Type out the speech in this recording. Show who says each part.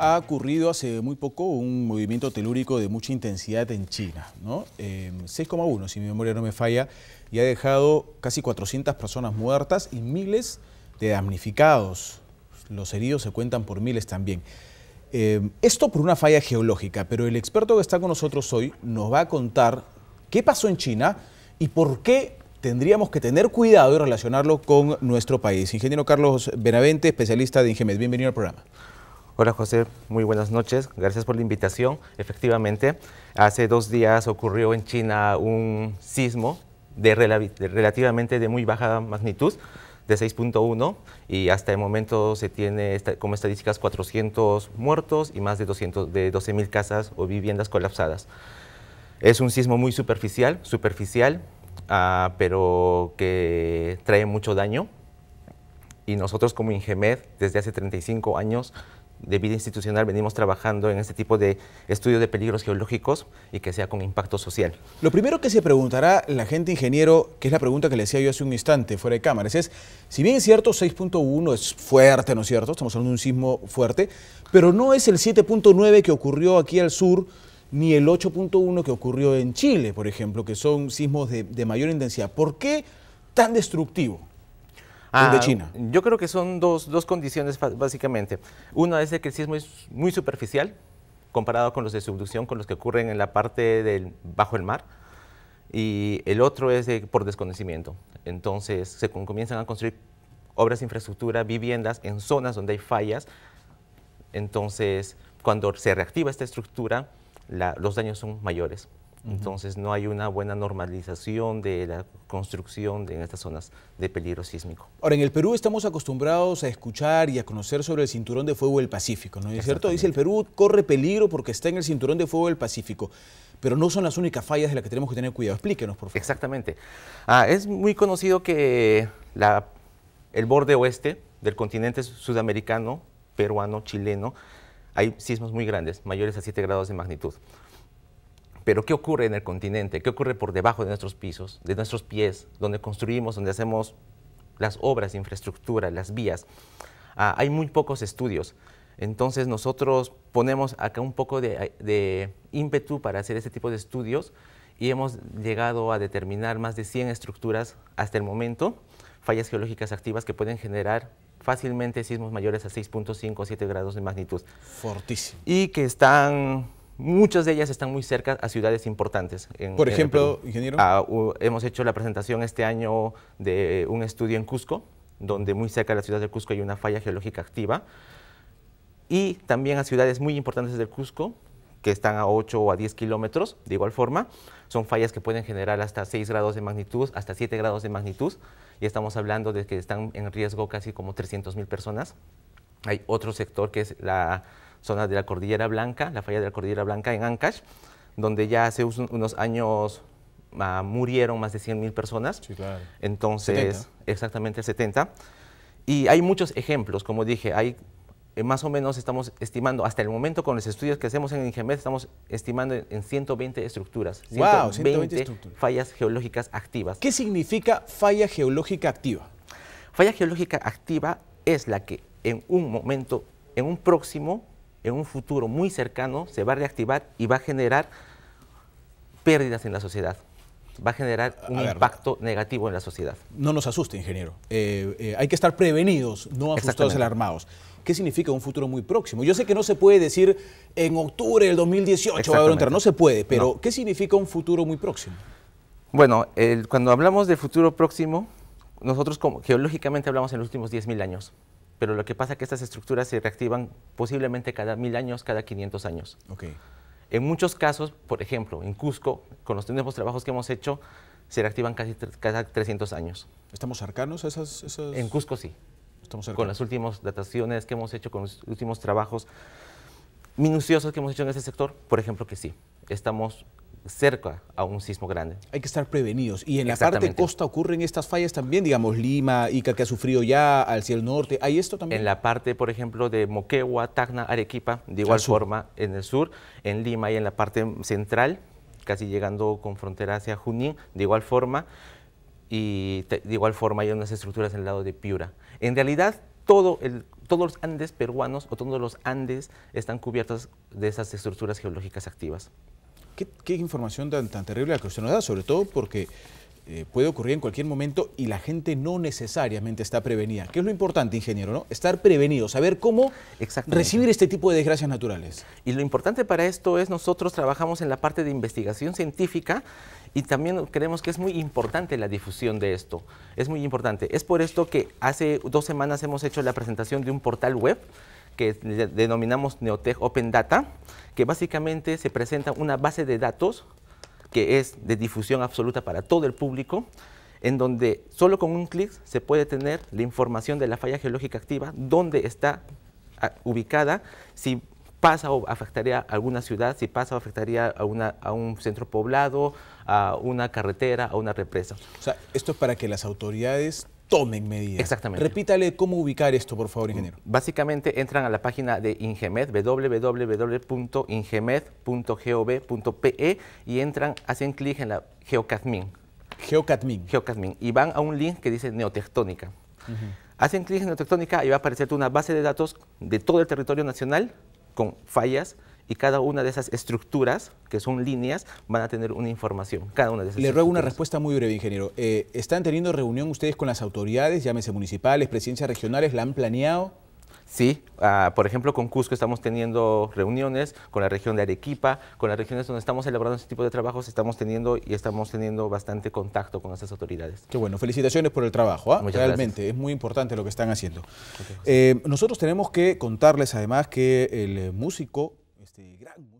Speaker 1: ha ocurrido hace muy poco un movimiento telúrico de mucha intensidad en China, ¿no? 6,1, eh, si mi memoria no me falla, y ha dejado casi 400 personas muertas y miles de damnificados. Los heridos se cuentan por miles también. Eh, esto por una falla geológica, pero el experto que está con nosotros hoy nos va a contar qué pasó en China y por qué tendríamos que tener cuidado y relacionarlo
Speaker 2: con nuestro país. Ingeniero Carlos Benavente, especialista de Ingemed, bienvenido al programa. Hola José, muy buenas noches. Gracias por la invitación. Efectivamente, hace dos días ocurrió en China un sismo de, relativamente de muy baja magnitud, de 6.1, y hasta el momento se tiene como estadísticas 400 muertos y más de, 200, de 12.000 casas o viviendas colapsadas. Es un sismo muy superficial, superficial, ah, pero que trae mucho daño. Y nosotros como Ingemed, desde hace 35 años, de vida institucional venimos trabajando en este tipo de estudio de peligros geológicos y que sea con impacto social.
Speaker 1: Lo primero que se preguntará la gente ingeniero, que es la pregunta que le decía yo hace un instante fuera de cámaras, es, si bien es cierto, 6.1 es fuerte, ¿no es cierto? Estamos hablando de un sismo fuerte, pero no es el 7.9 que ocurrió aquí al sur, ni el 8.1 que ocurrió en Chile, por ejemplo, que son sismos de, de mayor intensidad. ¿Por qué tan destructivo?
Speaker 2: Ah, yo creo que son dos, dos condiciones básicamente. Una es de que el sismo es muy superficial comparado con los de subducción, con los que ocurren en la parte del, bajo el mar. Y el otro es de, por desconocimiento. Entonces se comienzan a construir obras de infraestructura, viviendas en zonas donde hay fallas. Entonces, cuando se reactiva esta estructura, los daños son mayores. Entonces no hay una buena normalización de la construcción en estas zonas de peligro sísmico.
Speaker 1: Ahora, en el Perú estamos acostumbrados a escuchar y a conocer sobre el cinturón de fuego del Pacífico, ¿no es cierto? Dice el Perú corre peligro porque está en el cinturón de fuego del Pacífico, pero no son las únicas
Speaker 2: fallas de las que tenemos que tener cuidado. Explíquenos, por favor. Exactamente. Ah, es muy conocido que el borde oeste del continente sudamericano, peruano, chileno, hay sismos muy grandes, mayores a 7 grados de magnitud. Pero ¿qué ocurre en el continente? ¿Qué ocurre por debajo de nuestros pisos, de nuestros pies, donde construimos, donde hacemos las obras, infraestructura, las vías? Ah, hay muy pocos estudios. Entonces nosotros ponemos acá un poco de, ímpetu para hacer ese tipo de estudios y hemos llegado a determinar más de 100 estructuras hasta el momento, fallas geológicas activas que pueden generar fácilmente sismos mayores a 6.5 o 7 grados de magnitud. Fortísimo. Y que están Muchas de ellas están muy cerca a ciudades importantes. Por ejemplo, ingeniero. Ah, hemos hecho la presentación este año de un estudio en Cusco, donde muy cerca de la ciudad de Cusco hay una falla geológica activa. Y también a ciudades muy importantes del Cusco, que están a 8 o a 10 kilómetros, de igual forma. Son fallas que pueden generar hasta 6 grados de magnitud, hasta 7 grados de magnitud. Y estamos hablando de que están en riesgo casi como 300.000 personas. Hay otro sector que es la Zona de la Cordillera Blanca, la falla de la Cordillera Blanca en Ancash, donde ya hace unos años ah, murieron más de 100.000 personas. Sí, claro. Entonces, exactamente el 70. Y hay muchos ejemplos, como dije, hay eh, más o menos estamos estimando, hasta el momento con los estudios que hacemos en Ingemet, estamos estimando en 120 estructuras, 120, fallas geológicas activas. ¿Qué significa falla geológica activa? Falla geológica activa es la que en un momento, en un próximo en un futuro muy cercano se va a reactivar y va a generar pérdidas en la sociedad. Va a generar un impacto negativo en la sociedad.
Speaker 1: No nos asuste, ingeniero. Eh, eh, hay que estar prevenidos, no asustados, alarmados. ¿Qué significa un futuro muy próximo? Yo sé que no se puede decir en octubre del 2018 va a haber un no se puede, pero ¿qué significa un
Speaker 2: futuro muy próximo? Bueno, cuando hablamos de futuro próximo, nosotros geológicamente hablamos en los últimos 10.000 años pero lo que pasa es que estas estructuras se reactivan posiblemente cada mil años, cada 500 años. En muchos casos, por ejemplo, en Cusco, con los nuevos trabajos que hemos hecho, se reactivan casi cada 300 años.
Speaker 1: ¿Estamos cercanos a esas,
Speaker 2: En Cusco sí. Estamos Con las últimas dataciones que hemos hecho, con los últimos trabajos minuciosos que hemos hecho en ese sector, por ejemplo que sí estamos cerca a un sismo grande.
Speaker 1: Hay que estar prevenidos. Y en la parte costa ocurren estas fallas también, digamos, Lima,
Speaker 2: Ica, que ha sufrido ya, hacia el norte, ¿hay esto también? En la parte, por ejemplo, de Moquegua, Tacna, Arequipa, de igual forma, en el sur, en Lima y en la parte central, casi llegando con frontera hacia Junín, de igual forma, y de igual forma hay unas estructuras en el lado de Piura. En realidad, todo todos los Andes peruanos o todos los Andes están cubiertos de esas estructuras geológicas activas. ¿Qué, información tan,
Speaker 1: terrible la que usted nos da? Sobre todo porque eh, puede ocurrir en cualquier momento y la gente no necesariamente está prevenida. ¿Qué es lo importante, ingeniero? Estar prevenido, saber cómo recibir este tipo
Speaker 2: de desgracias naturales. Y lo importante para esto es nosotros trabajamos en la parte de investigación científica y también creemos que es muy importante la difusión de esto. Es muy importante. Es por esto que hace dos semanas hemos hecho la presentación de un portal web que denominamos Neotech Open Data, que básicamente se presenta una base de datos que es de difusión absoluta para todo el público, en donde solo con un clic se puede tener la información de la falla geológica activa, dónde está ah, ubicada, si pasa o afectaría a alguna ciudad, si pasa o afectaría a, una, a un centro poblado, a una carretera, a una represa. O sea, esto es para que las autoridades tomen
Speaker 1: medidas. Exactamente.
Speaker 2: Repítale cómo ubicar esto, por favor, ingeniero. Básicamente entran a la página de Ingemed, www.ingemed.gov.pe y entran, hacen clic en la Geocadmin. Geocadmin. Geocadmin. Y van a un link que dice Neotectónica. Hacen clic en Neotectónica y va a aparecer una base de datos de todo el territorio nacional con fallas y cada una de esas estructuras, que son líneas, van a tener una información, cada una de esas Le ruego una
Speaker 1: respuesta muy breve, ingeniero. Eh, ¿Están teniendo reunión ustedes con las autoridades,
Speaker 2: llámese municipales, presidencias regionales, la han planeado? Sí, ah, por ejemplo, con Cusco estamos teniendo reuniones, con la región de Arequipa, con las regiones donde estamos elaborando este tipo de trabajos, estamos teniendo y estamos teniendo bastante contacto con esas autoridades.
Speaker 1: Qué bueno, felicitaciones por el trabajo, ¿ah? realmente es muy importante lo que están haciendo. Pues. Eh, nosotros tenemos que contarles además que el músico este gran